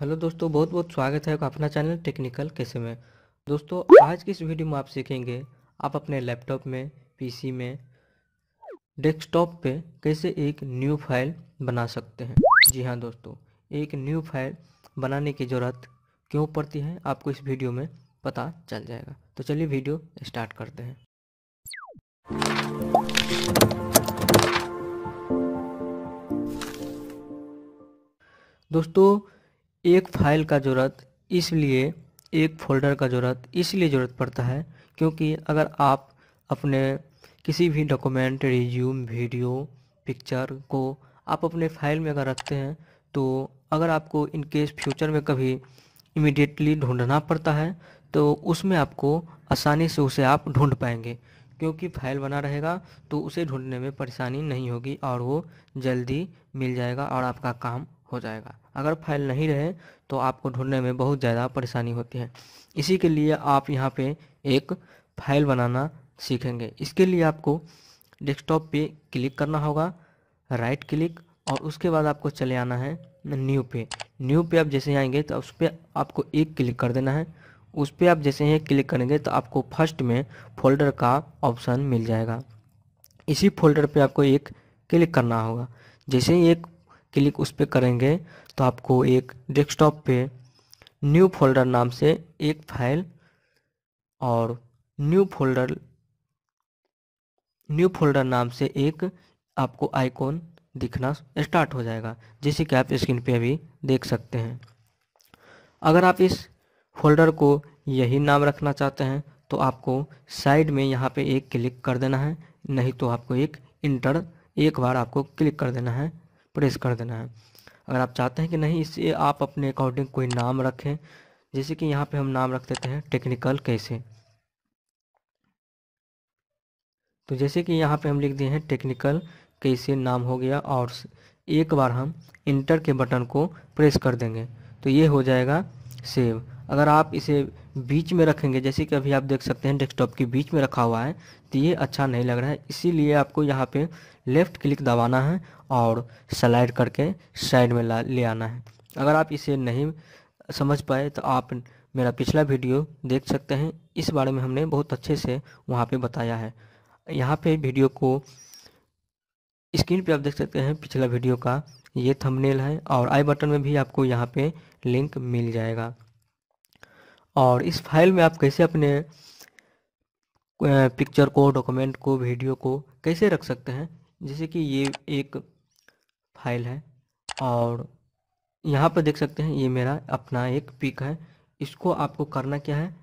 hello दोस्तों बहुत बहुत स्वागत है आपका अपना चैनल टेक्निकल कैसे में दोस्तों आज की इस वीडियो में आप सीखेंगे आप अपने लैपटॉप में पीसी में डेस्कटॉप पे कैसे एक न्यू फाइल बना सकते हैं जी हाँ दोस्तों एक न्यू फाइल बनाने की ज़रूरत क्यों पड़ती है आपको इस वीडियो में पता चल जाएगा तो चलिए वीडियो स्टार्ट करते हैं दोस्तों एक फाइल का ज़रूरत इसलिए एक फोल्डर का ज़रूरत इसलिए ज़रूरत पड़ता है क्योंकि अगर आप अपने किसी भी डॉक्यूमेंट रिज्यूम वीडियो पिक्चर को आप अपने फाइल में अगर रखते हैं तो अगर आपको इन केस फ्यूचर में कभी इमिडिएटली ढूंढना पड़ता है तो उसमें आपको आसानी से उसे आप ढूंढ पाएंगे क्योंकि फाइल बना रहेगा तो उसे ढूंढने में परेशानी नहीं होगी और वो जल्दी मिल जाएगा और आपका काम हो जाएगा अगर फाइल नहीं रहे तो आपको ढूंढने में बहुत ज़्यादा परेशानी होती है इसी के लिए आप यहाँ पे एक फाइल बनाना सीखेंगे इसके लिए आपको डेस्कटॉप पे क्लिक करना होगा राइट क्लिक और उसके बाद आपको चले आना है न्यू पे न्यू पे आप जैसे आएंगे तो उस पर आपको एक क्लिक कर देना है उस पर आप जैसे ही क्लिक करेंगे तो आपको फर्स्ट में फोल्डर का ऑप्शन मिल जाएगा इसी फोल्डर पर आपको एक क्लिक करना होगा जैसे ही एक क्लिक उस पर करेंगे तो आपको एक डेस्कटॉप पे न्यू फोल्डर नाम से एक फाइल और न्यू फोल्डर न्यू फोल्डर नाम से एक आपको आइकॉन दिखना स्टार्ट हो जाएगा जैसे कि आप स्क्रीन पे अभी देख सकते हैं अगर आप इस फोल्डर को यही नाम रखना चाहते हैं तो आपको साइड में यहाँ पे एक क्लिक कर देना है नहीं तो आपको एक इंटर एक बार आपको क्लिक कर देना है प्रेस कर देना है अगर आप चाहते हैं कि नहीं इसे आप अपने अकॉर्डिंग कोई नाम रखें जैसे कि यहाँ पे हम नाम रख देते हैं टेक्निकल कैसे तो जैसे कि यहाँ पे हम लिख दिए हैं टेक्निकल कैसे नाम हो गया और एक बार हम इंटर के बटन को प्रेस कर देंगे तो ये हो जाएगा सेव अगर आप इसे बीच में रखेंगे जैसे कि अभी आप देख सकते हैं डेस्कटॉप के बीच में रखा हुआ है तो ये अच्छा नहीं लग रहा है इसीलिए आपको यहाँ पे लेफ़्ट क्लिक दबाना है और स्लाइड करके साइड में ला ले आना है अगर आप इसे नहीं समझ पाए तो आप मेरा पिछला वीडियो देख सकते हैं इस बारे में हमने बहुत अच्छे से वहाँ पर बताया है यहाँ पर वीडियो को स्क्रीन पर आप देख सकते हैं पिछला वीडियो का ये थंबनेल है और आई बटन में भी आपको यहाँ पे लिंक मिल जाएगा और इस फाइल में आप कैसे अपने पिक्चर को डॉक्यूमेंट को वीडियो को कैसे रख सकते हैं जैसे कि ये एक फाइल है और यहाँ पर देख सकते हैं ये मेरा अपना एक पिक है इसको आपको करना क्या है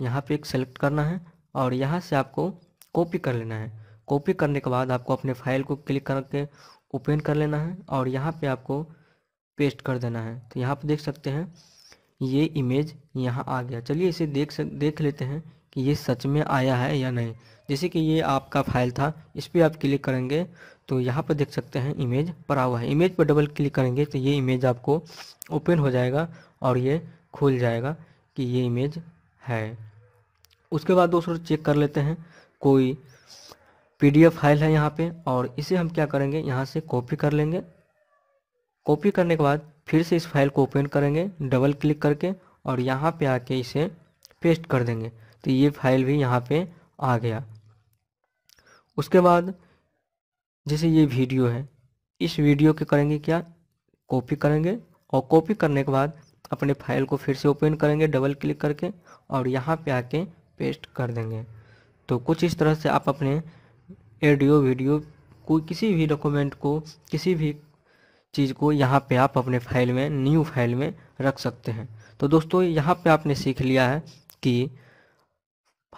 यहाँ पे एक सेलेक्ट करना है और यहाँ से आपको कॉपी कर लेना है कॉपी करने के बाद आपको अपने फाइल को क्लिक करके ओपन कर लेना है और यहाँ पे आपको पेस्ट कर देना है तो यहाँ पे देख सकते हैं ये इमेज यहाँ आ गया चलिए इसे देख सक देख लेते हैं कि ये सच में आया है या नहीं जैसे कि ये आपका फाइल था इस पर आप क्लिक करेंगे तो यहाँ पर देख सकते हैं इमेज पड़ा हुआ है इमेज पर डबल क्लिक करेंगे तो ये इमेज आपको ओपन हो जाएगा और ये खुल जाएगा कि ये इमेज है उसके बाद दोस्तों चेक कर लेते हैं कोई पी फाइल है यहाँ पर और इसे हम क्या करेंगे यहाँ से कॉपी कर लेंगे कॉपी करने के बाद फिर से इस फाइल को ओपन करेंगे डबल क्लिक करके और यहाँ पे आके इसे पेस्ट कर देंगे तो ये फाइल भी यहाँ पे आ गया उसके बाद जैसे ये वीडियो है इस वीडियो के करेंगे क्या कॉपी करेंगे और कॉपी करने के बाद अपने फाइल को फिर से ओपन करेंगे डबल क्लिक करके और यहाँ पे आके पेस्ट कर देंगे तो कुछ इस तरह से आप अपने एडियो वीडियो कोई किसी भी डॉक्यूमेंट को किसी भी चीज़ को यहाँ पे आप अपने फाइल में न्यू फाइल में रख सकते हैं तो दोस्तों यहाँ पे आपने सीख लिया है कि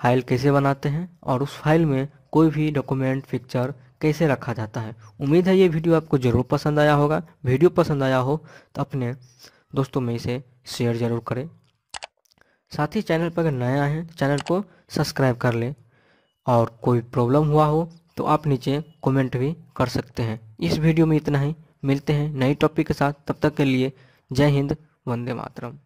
फाइल कैसे बनाते हैं और उस फाइल में कोई भी डॉक्यूमेंट पिक्चर कैसे रखा जाता है उम्मीद है ये वीडियो आपको ज़रूर पसंद आया होगा वीडियो पसंद आया हो तो अपने दोस्तों में इसे शेयर ज़रूर करें साथ ही चैनल पर अगर नए आए हैं तो चैनल को सब्सक्राइब कर लें और कोई प्रॉब्लम हुआ हो तो आप नीचे कमेंट भी कर सकते हैं इस वीडियो में इतना ही मिलते हैं नए टॉपिक के साथ तब तक के लिए जय हिंद वंदे मातरम